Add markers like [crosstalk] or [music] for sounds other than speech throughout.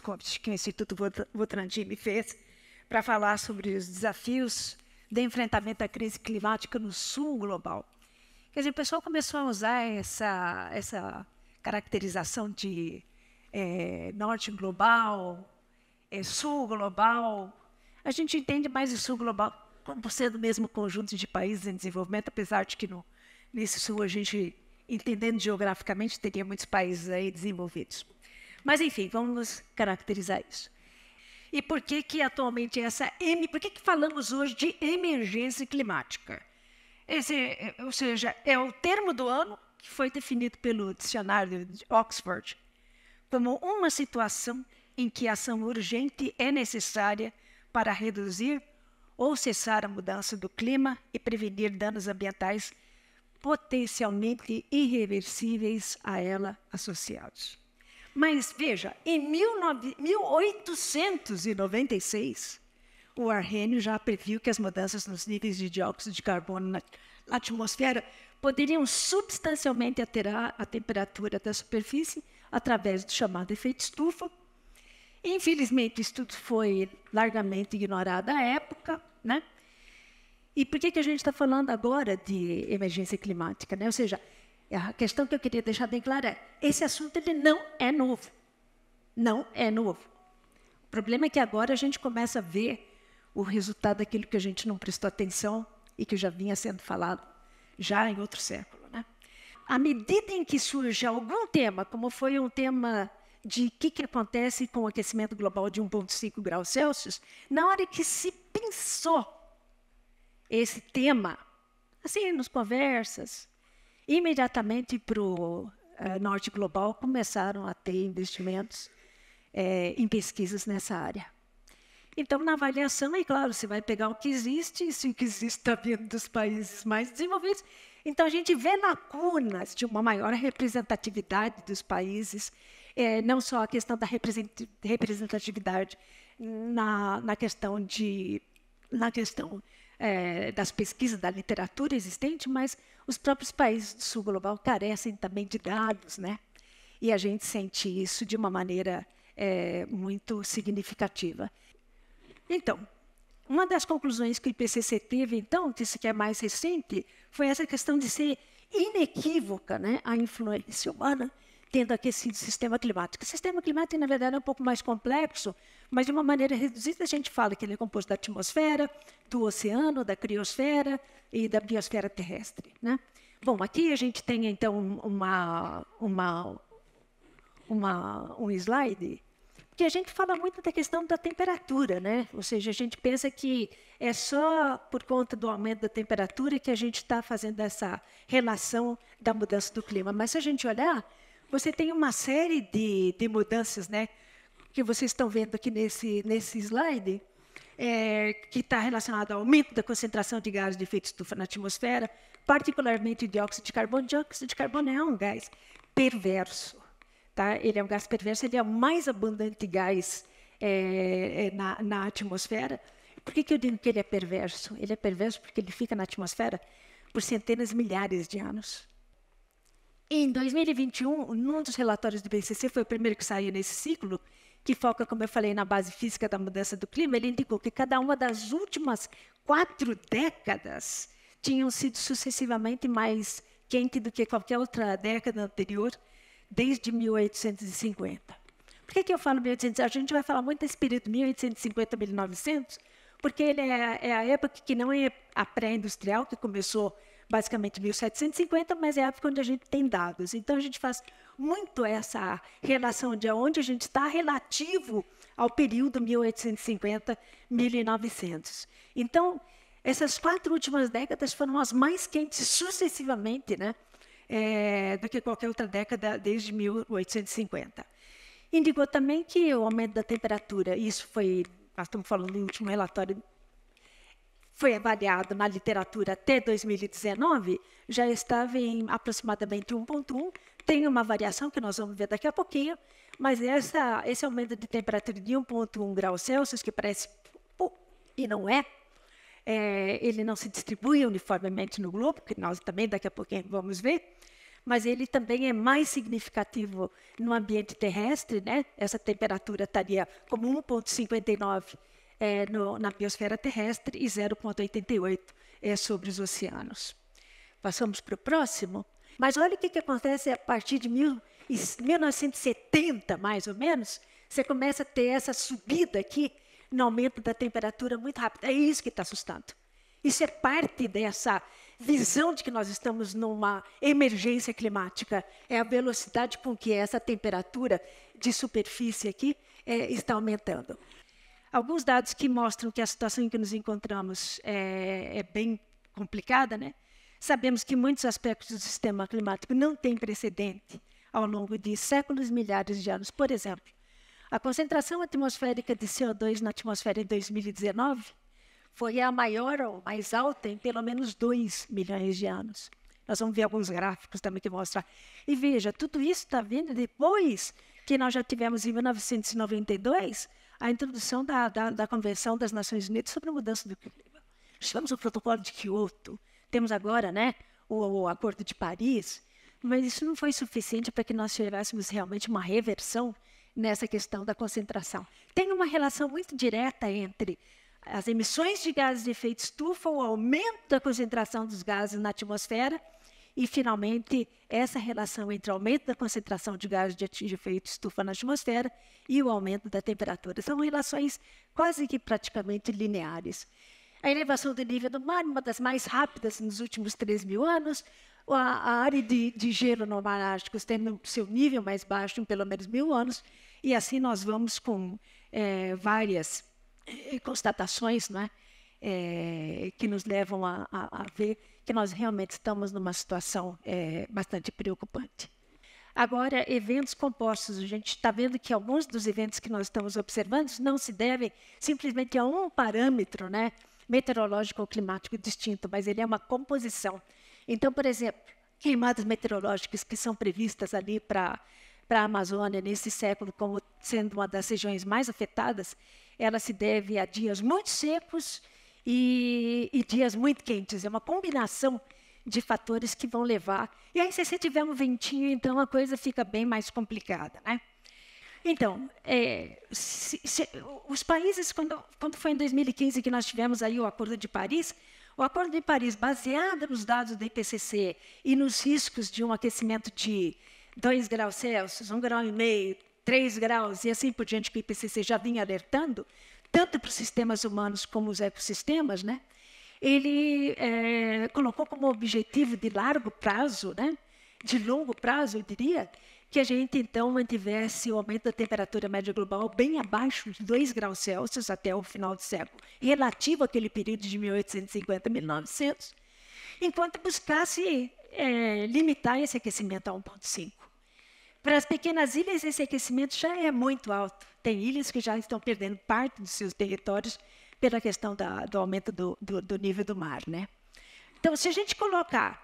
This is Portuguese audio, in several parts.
que o Instituto Votrandi me fez para falar sobre os desafios de enfrentamento à crise climática no sul global. Quer dizer, o pessoal começou a usar essa, essa caracterização de é, norte global, é, sul global. A gente entende mais o sul global como sendo o mesmo conjunto de países em desenvolvimento, apesar de que no, nesse sul a gente, entendendo geograficamente, teria muitos países aí desenvolvidos. Mas, enfim, vamos caracterizar isso. E por que, que atualmente é essa M, por que, que falamos hoje de emergência climática? Esse, ou seja, é o termo do ano que foi definido pelo dicionário de Oxford como uma situação em que ação urgente é necessária para reduzir ou cessar a mudança do clima e prevenir danos ambientais potencialmente irreversíveis a ela associados. Mas veja, em 1896, o Arrhenius já previu que as mudanças nos níveis de dióxido de carbono na, na atmosfera poderiam substancialmente alterar a temperatura da superfície através do chamado efeito estufa. Infelizmente, o estudo foi largamente ignorado à época, né? E por que, que a gente está falando agora de emergência climática? Né? Ou seja, a questão que eu queria deixar bem clara é: esse assunto ele não é novo. Não é novo. O problema é que agora a gente começa a ver o resultado daquilo que a gente não prestou atenção e que já vinha sendo falado já em outro século. Né? À medida em que surge algum tema, como foi um tema de o que, que acontece com o aquecimento global de 1,5 graus Celsius, na hora que se pensou esse tema, assim, nos conversas, Imediatamente para o uh, eh, norte global começaram a ter investimentos é, em pesquisas nessa área. Então, na avaliação, é claro, você vai pegar o que existe, e se o que existe está vindo dos países mais desenvolvidos. Então, a gente vê lacunas de uma maior representatividade dos países, é, não só a questão da representatividade na, na questão de na questão é, das pesquisas, da literatura existente, mas os próprios países do sul global carecem também de dados, né? E a gente sente isso de uma maneira é, muito significativa. Então, uma das conclusões que o IPCC teve, então, disse que é mais recente, foi essa questão de ser inequívoca né, a influência humana tendo aquecido o sistema climático. O sistema climático, na verdade, é um pouco mais complexo, mas de uma maneira reduzida, a gente fala que ele é composto da atmosfera, do oceano, da criosfera e da biosfera terrestre. Né? Bom, aqui a gente tem, então, uma, uma, uma, um slide porque a gente fala muito da questão da temperatura, né? Ou seja, a gente pensa que é só por conta do aumento da temperatura que a gente está fazendo essa relação da mudança do clima. Mas se a gente olhar, você tem uma série de, de mudanças, né? Que vocês estão vendo aqui nesse, nesse slide, é, que está relacionado ao aumento da concentração de gases de efeito estufa na atmosfera, particularmente dióxido de carbono. Dióxido de carbono é um gás perverso. Tá? Ele é um gás perverso, ele é o mais abundante gás é, é, na, na, atmosfera. Por que, que eu digo que ele é perverso? Ele é perverso porque ele fica na atmosfera por centenas, milhares de anos. Em 2021, num dos relatórios do IPCC, foi o primeiro que saiu nesse ciclo, que foca, como eu falei, na base física da mudança do clima, ele indicou que cada uma das últimas quatro décadas tinham sido sucessivamente mais quente do que qualquer outra década anterior, desde 1850. Por que, que eu falo 1850? A gente vai falar muito desse período 1850, 1900, porque ele é, é a época que não é a pré-industrial, que começou basicamente 1750, mas é a época onde a gente tem dados. Então, a gente faz muito essa relação de onde a gente está relativo ao período 1850-1900. Então, essas quatro últimas décadas foram as mais quentes sucessivamente, né? É, do que qualquer outra década desde 1850. Indicou também que o aumento da temperatura, isso foi, nós estamos falando do último relatório foi avaliado na literatura até 2019, já estava em aproximadamente 1,1. Tem uma variação que nós vamos ver daqui a pouquinho, mas essa, esse aumento de temperatura de 1,1 graus Celsius, que parece e não é, é, ele não se distribui uniformemente no globo, que nós também daqui a pouquinho vamos ver, mas ele também é mais significativo no ambiente terrestre, né? Essa temperatura estaria como 1,59 é, no, na biosfera terrestre e 0,88 é sobre os oceanos. Passamos para o próximo. Mas olha o que, que acontece a partir de mil, 1970, mais ou menos, você começa a ter essa subida aqui no aumento da temperatura muito rápido. É isso que está assustando. Isso é parte dessa visão de que nós estamos numa emergência climática. É a velocidade com que essa temperatura de superfície aqui é, está aumentando. Alguns dados que mostram que a situação em que nos encontramos é, é bem complicada, né? Sabemos que muitos aspectos do sistema climático não têm precedente ao longo de séculos, milhares de anos. Por exemplo, a concentração atmosférica de CO2 na atmosfera em 2019 foi a maior ou mais alta em pelo menos 2 milhões de anos. Nós vamos ver alguns gráficos também que mostram. E veja, tudo isso está vindo depois que nós já tivemos em 1992 a introdução da, da, da Convenção das Nações Unidas sobre a Mudança do Clima. Tivemos o protocolo de Kyoto, temos agora né, o, o Acordo de Paris, mas isso não foi suficiente para que nós tivéssemos realmente uma reversão nessa questão da concentração. Tem uma relação muito direta entre as emissões de gases de efeito estufa, o aumento da concentração dos gases na atmosfera e, finalmente, essa relação entre o aumento da concentração de gases de efeito estufa na atmosfera e o aumento da temperatura. São relações quase que praticamente lineares. A elevação do nível do mar, uma das mais rápidas nos últimos 3 mil anos, a, área de, de, gelo no Mar Ártico tendo seu nível mais baixo em pelo menos mil anos, e assim nós vamos com é, várias eh, constatações, não é? é, que nos levam a, a, a, ver que nós realmente estamos numa situação é, bastante preocupante. Agora, eventos compostos, a gente está vendo que alguns dos eventos que nós estamos observando não se devem simplesmente a um parâmetro né, meteorológico ou climático distinto, mas ele é uma composição. Então, por exemplo, queimadas meteorológicas que são previstas ali para a Amazônia nesse século como sendo uma das regiões mais afetadas, ela se deve a dias muito secos e, e dias muito quentes. É uma combinação de fatores que vão levar. E aí, se você tiver um ventinho, então a coisa fica bem mais complicada, né? Então, é, se, se, os países, quando, quando foi em 2015 que nós tivemos aí o Acordo de Paris, o Acordo de Paris, baseado nos dados do IPCC e nos riscos de um aquecimento de 2 graus Celsius, 1 grau e meio, 3 graus e assim por diante, que o IPCC já vinha alertando, tanto para os sistemas humanos como os ecossistemas, né? ele é, colocou como objetivo de largo prazo, né? de longo prazo, eu diria, que a gente então mantivesse o aumento da temperatura média global bem abaixo de 2 graus Celsius até o final do século, relativo àquele período de 1850 a 1900, enquanto buscasse é, limitar esse aquecimento a 1,5. Para as pequenas ilhas, esse aquecimento já é muito alto. Tem ilhas que já estão perdendo parte dos seus territórios pela questão da, do aumento do, do, do nível do mar. Né? Então, se a gente colocar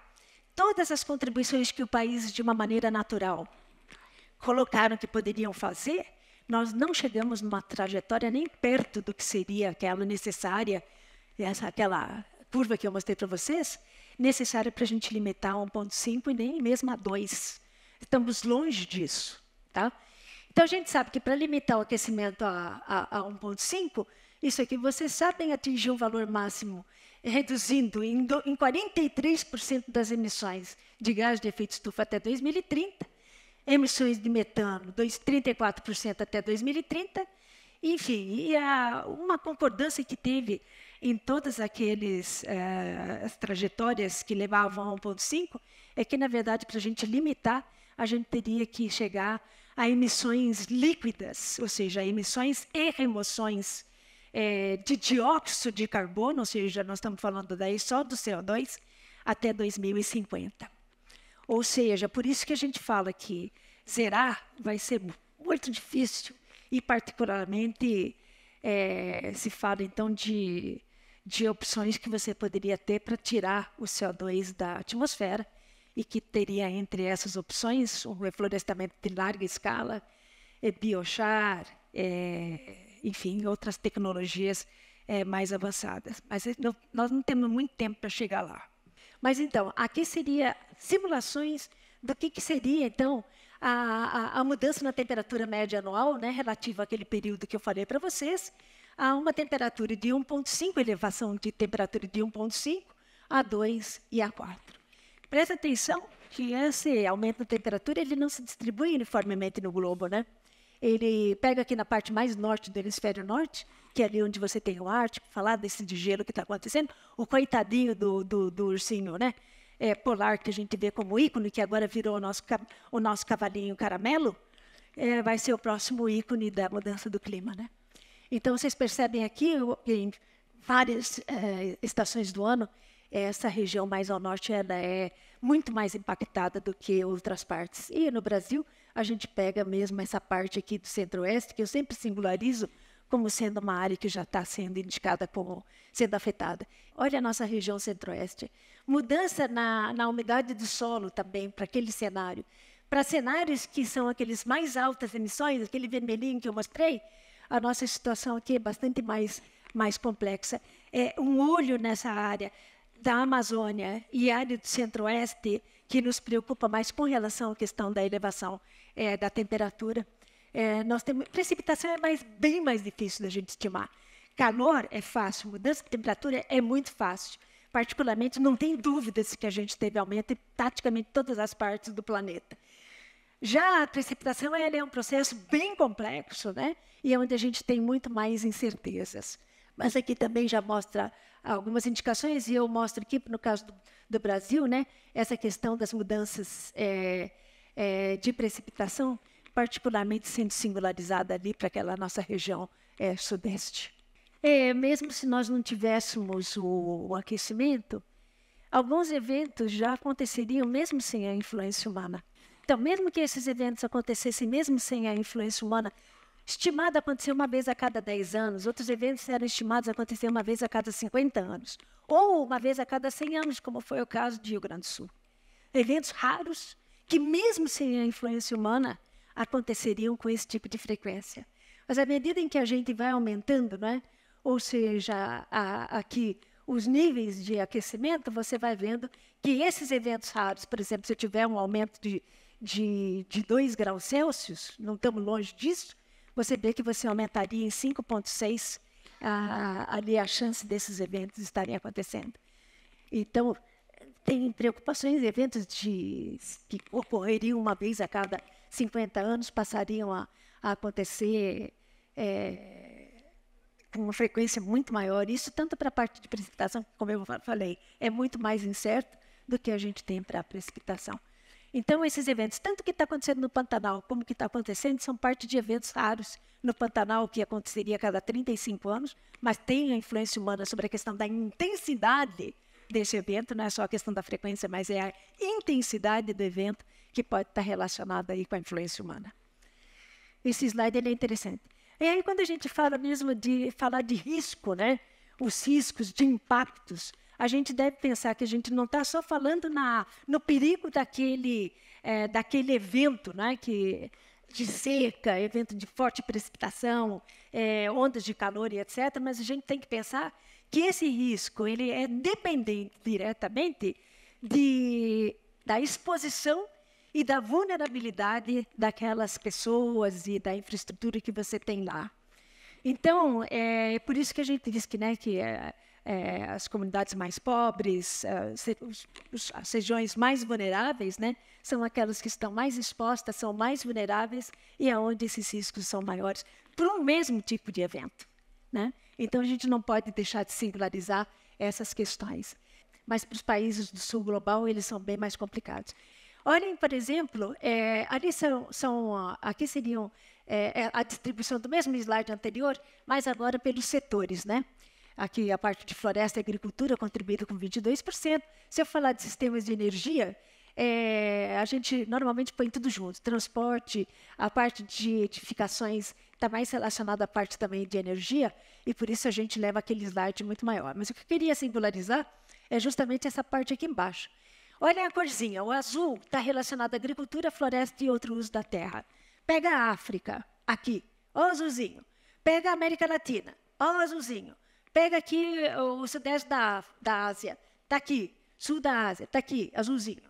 todas as contribuições que o país, de uma maneira natural, colocaram que poderiam fazer, nós não chegamos numa trajetória nem perto do que seria aquela necessária, essa, aquela curva que eu mostrei para vocês, necessária para a gente limitar a 1,5 e nem mesmo a 2. Estamos longe disso. Tá? Então, a gente sabe que para limitar o aquecimento a, a, a 1,5, isso aqui vocês sabem atingir o valor máximo, reduzindo em, do, em 43% das emissões de gás de efeito estufa até 2030, emissões de metano, 34% até 2030, enfim, e a, uma concordância que teve em todas aqueles eh, as trajetórias que levavam a 1,5 é que, na verdade, para a gente limitar, a gente teria que chegar a emissões líquidas, ou seja, emissões e remoções é, de dióxido de carbono, ou seja, nós estamos falando daí só do CO2, até 2050. Ou seja, por isso que a gente fala que zerar vai ser muito difícil, e particularmente é, se fala então de, de opções que você poderia ter para tirar o CO2 da atmosfera e que teria entre essas opções um reflorestamento de larga escala, é biochar, é, enfim, outras tecnologias é, mais avançadas. Mas é, não, nós não temos muito tempo para chegar lá. Mas então, aqui seria simulações do que, que seria, então, a, a, a, mudança na temperatura média anual, né, relativa àquele período que eu falei para vocês, a uma temperatura de 1,5, elevação de temperatura de 1,5 a 2 e a 4. Presta atenção que esse aumento da temperatura ele não se distribui uniformemente no globo, né? Ele pega aqui na parte mais norte do hemisfério norte, que é ali onde você tem o Ártico, falar desse de gelo que está acontecendo, o coitadinho do, do, do ursinho, né? É, polar que a gente vê como ícone, que agora virou o nosso, o nosso cavalinho caramelo, é, vai ser o próximo ícone da mudança do clima. Né? Então, vocês percebem aqui, em várias é, estações do ano, essa região mais ao norte ela é muito mais impactada do que outras partes. E no Brasil, a gente pega mesmo essa parte aqui do centro-oeste, que eu sempre singularizo como sendo uma área que já está sendo indicada como sendo afetada. Olha a nossa região centro-oeste. Mudança na, na umidade do solo também, para aquele cenário. Para cenários que são aqueles mais altas emissões, aquele vermelhinho que eu mostrei, a nossa situação aqui é bastante mais, mais complexa. É um olho nessa área, da Amazônia e área do centro-oeste que nos preocupa mais com relação à questão da elevação é, da temperatura. É, nós temos, precipitação é mais, bem mais difícil da gente estimar. Calor é fácil, mudança de temperatura é muito fácil. Particularmente, não tem dúvidas que a gente teve aumento em praticamente todas as partes do planeta. Já a precipitação ela é um processo bem complexo, né? E é onde a gente tem muito mais incertezas. Mas aqui também já mostra algumas indicações, e eu mostro aqui, no caso do, do Brasil, né, essa questão das mudanças é, é, de precipitação, particularmente sendo singularizada ali para aquela nossa região é, sudeste. É, mesmo se nós não tivéssemos o, o aquecimento, alguns eventos já aconteceriam mesmo sem a influência humana. Então, mesmo que esses eventos acontecessem mesmo sem a influência humana, estimada a acontecer uma vez a cada 10 anos, outros eventos eram estimados a acontecer uma vez a cada 50 anos, ou uma vez a cada 100 anos, como foi o caso de Rio Grande do Sul. Eventos raros, que mesmo sem a influência humana, aconteceriam com esse tipo de frequência. Mas à medida em que a gente vai aumentando, né? ou seja, aqui os níveis de aquecimento, você vai vendo que esses eventos raros, por exemplo, se eu tiver um aumento de, de, de 2 graus Celsius, não estamos longe disso, você vê que você aumentaria em 5,6 ali a chance desses eventos estarem acontecendo. Então, tem preocupações, eventos de, que ocorreriam uma vez a cada 50 anos passariam a, a acontecer é, com uma frequência muito maior. Isso tanto para a parte de precipitação, como eu falei, é muito mais incerto do que a gente tem para a precipitação. Então, esses eventos, tanto que está acontecendo no Pantanal, como que está acontecendo, são parte de eventos raros no Pantanal, que aconteceria a cada 35 anos, mas tem a influência humana sobre a questão da intensidade desse evento, não é só a questão da frequência, mas é a intensidade do evento que pode estar tá relacionada aí com a influência humana. Esse slide ele é interessante. E aí, quando a gente fala mesmo de falar de risco, né? os riscos de impactos, a gente deve pensar que a gente não está só falando na, no perigo daquele, é, daquele evento, né, que, de seca, evento de forte precipitação, é, ondas de calor e etc., mas a gente tem que pensar que esse risco ele é dependente diretamente de, da exposição e da vulnerabilidade daquelas pessoas e da infraestrutura que você tem lá. Então, é, é por isso que a gente diz que, né, que é, é, as comunidades mais pobres, é, os, os, as regiões mais vulneráveis, né, são aquelas que estão mais expostas, são mais vulneráveis e é onde esses riscos são maiores para um mesmo tipo de evento. Né? Então, a gente não pode deixar de singularizar essas questões. Mas para os países do sul global, eles são bem mais complicados. Olhem, por exemplo, é, ali são, são, aqui seriam é, é a distribuição do mesmo slide anterior, mas agora pelos setores, né? Aqui a parte de floresta e agricultura contribuindo com 22%. Se eu falar de sistemas de energia, é, a gente normalmente põe tudo junto. Transporte, a parte de edificações está mais relacionada à parte também de energia, e por isso a gente leva aquele slide muito maior. Mas o que eu queria singularizar é justamente essa parte aqui embaixo. Olha a corzinha, o azul está relacionado à agricultura, floresta e outro uso da terra. Pega a África, aqui, ó o azulzinho. Pega a América Latina, ó o azulzinho. Pega aqui eh, o sudeste da, da Ásia, está aqui. Sul da Ásia, está aqui, azulzinho.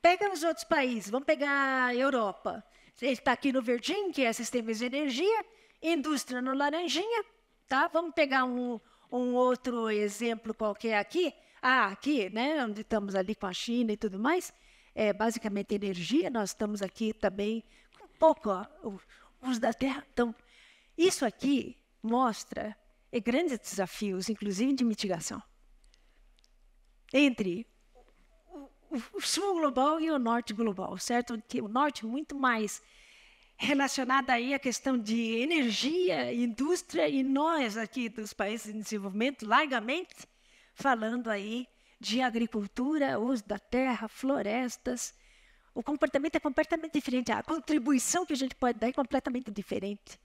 Pega os outros países, vamos pegar a Europa. Ele está aqui no verdinho, que é sistemas de energia, indústria no laranjinha. Tá? Vamos pegar um, um outro exemplo qualquer aqui. Ah, aqui, né, onde estamos ali com a China e tudo mais. É basicamente energia, nós estamos aqui também com um pouco ó, o uso da terra. Então, isso aqui mostra e é grandes desafios, inclusive de mitigação, entre o sul global e o norte global, certo? Que o norte muito mais relacionado aí à questão de energia, indústria e nós aqui dos países em desenvolvimento largamente falando aí de agricultura, uso da terra, florestas. O comportamento é completamente diferente, a contribuição que a gente pode dar é completamente diferente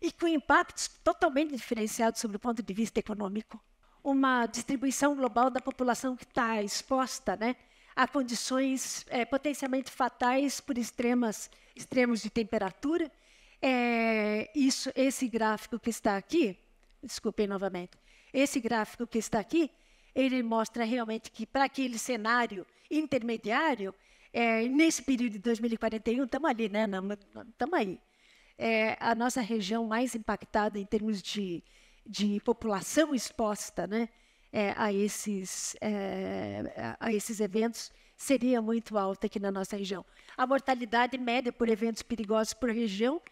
e com impactos totalmente diferenciados sobre o ponto de vista econômico. Uma distribuição global da população que está exposta né, a condições é, potencialmente fatais por extremas, extremos de temperatura. É, isso, esse gráfico que está aqui, desculpem novamente, esse gráfico que está aqui, ele mostra realmente que para aquele cenário intermediário, é, nesse período de 2041, estamos ali, né? Estamos aí é a nossa região mais impactada em termos de, de população exposta né, é, a, esses, é, a esses eventos seria muito alta aqui na nossa região. A mortalidade média por eventos perigosos por região,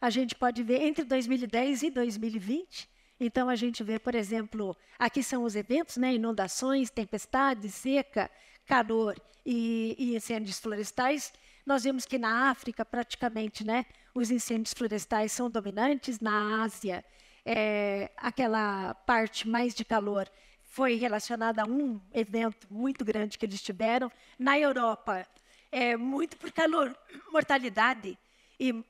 a gente pode ver entre 2010 e 2020. Então, a gente vê, por exemplo, aqui são os eventos, né, inundações, tempestades, seca, calor e, e incêndios florestais. Nós vimos que na África, praticamente, né, os incêndios florestais são dominantes. Na Ásia, é, aquela parte mais de calor foi relacionada a um evento muito grande que eles tiveram. Na Europa, é muito por calor, [coughs] mortalidade e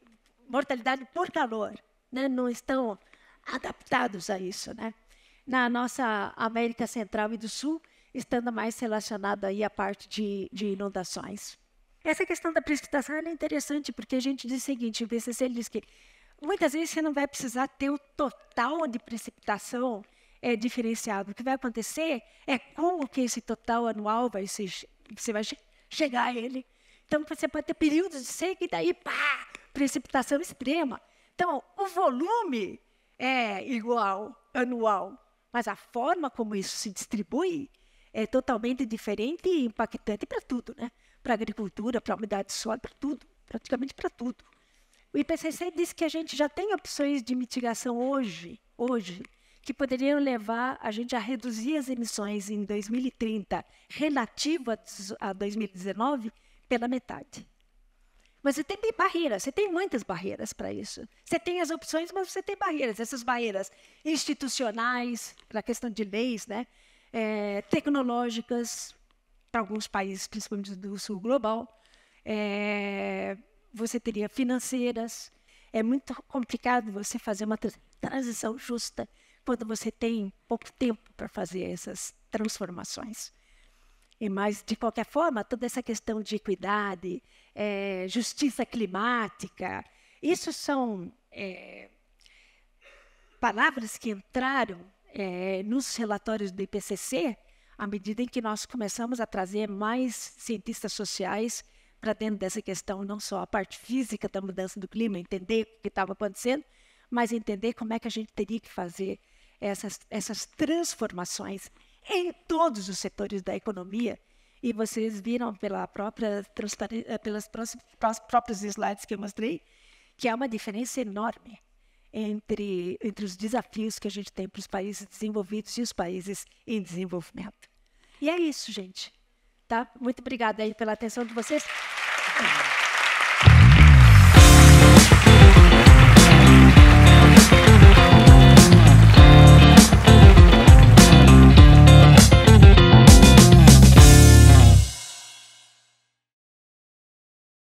mortalidade por calor, né? Não estão adaptados a isso, né? Na nossa América Central e do Sul, estando mais relacionado aí à parte de, de inundações. Essa questão da precipitação é interessante, porque a gente diz o seguinte, o BCC diz que muitas vezes você não vai precisar ter o total de precipitação é, diferenciado. O que vai acontecer é como que esse total anual vai se, você vai chegar a ele. Então, você pode ter períodos de seca e daí, pá, precipitação extrema. Então, o volume é igual anual, mas a forma como isso se distribui é totalmente diferente e impactante para tudo, né? para agricultura, para umidade do solo, para tudo, praticamente para tudo. O IPCC disse que a gente já tem opções de mitigação hoje, hoje, que poderiam levar a gente a reduzir as emissões em 2030 relativa a 2019 pela metade. Mas você tem barreiras, você tem muitas barreiras para isso. Você tem as opções, mas você tem barreiras. Essas barreiras institucionais, na questão de leis, né? É, tecnológicas, para alguns países, principalmente do sul global. É, você teria financeiras. É muito complicado você fazer uma transição justa quando você tem pouco tempo para fazer essas transformações. E mas de qualquer forma, toda essa questão de equidade, é, justiça climática, isso são é, palavras que entraram é, nos relatórios do IPCC à medida em que nós começamos a trazer mais cientistas sociais para dentro dessa questão, não só a parte física da mudança do clima, entender o que estava acontecendo, mas entender como é que a gente teria que fazer essas, essas transformações em todos os setores da economia. E vocês viram pela própria, eh, pelas próprios slides que eu mostrei, que há uma diferença enorme entre, entre os desafios que a gente tem para os países desenvolvidos e os países em desenvolvimento. E é isso, gente. Tá? Muito obrigada aí pela atenção de vocês.